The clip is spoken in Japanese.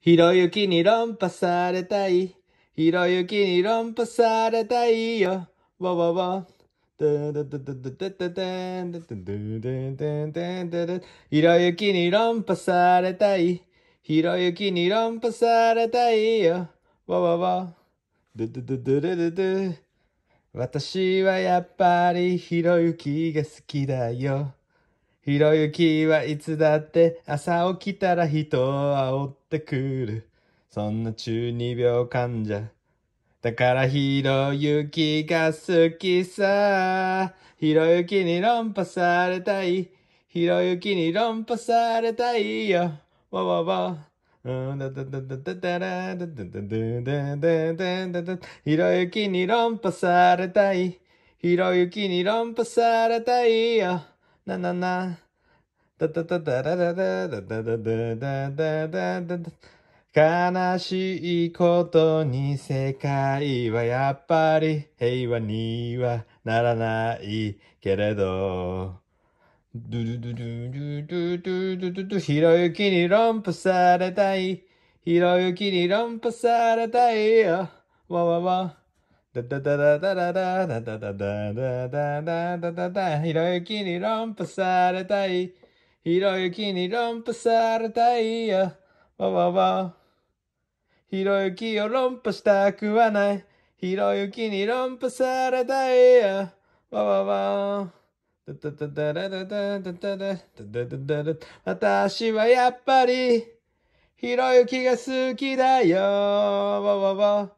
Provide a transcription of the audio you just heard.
ひろゆきに論破されたい。ひろゆきに論破されたいよ。わわわ。ひろゆきに論破されたい。ひろゆきに論破されたいよ。わわわ。ドゥドゥドゥドゥドゥ。私はやっぱりひろゆきが好きだよ。ひろゆきはいつだって朝起きたら人を煽ってくる。そんな中二病患者。だからひろゆきが好きさ。ひろゆきに論破されたい。ひろゆきに論破されたいよ。わわわ。ひろゆきに論破されたい。ひろゆきに論破されたいよ。ななな。だだだだだだだだだだだだだだだ。悲しいことに世界はやっぱり平和にはならないけれど。ドゥドゥドゥドゥドゥドゥドゥドゥひろゆきに論破されたい。ひろゆきに論破されたいよ。わわわ。ダダダダダダダダダダダダダダダダダひろゆきに論破されたい。ひろゆきに論破されたいよ。わわわ。ひろゆきを論破したくはない。ひろゆきに論破されたいよ。わわわ。私はやっぱり、ひろゆきが好きだよ。わわわ。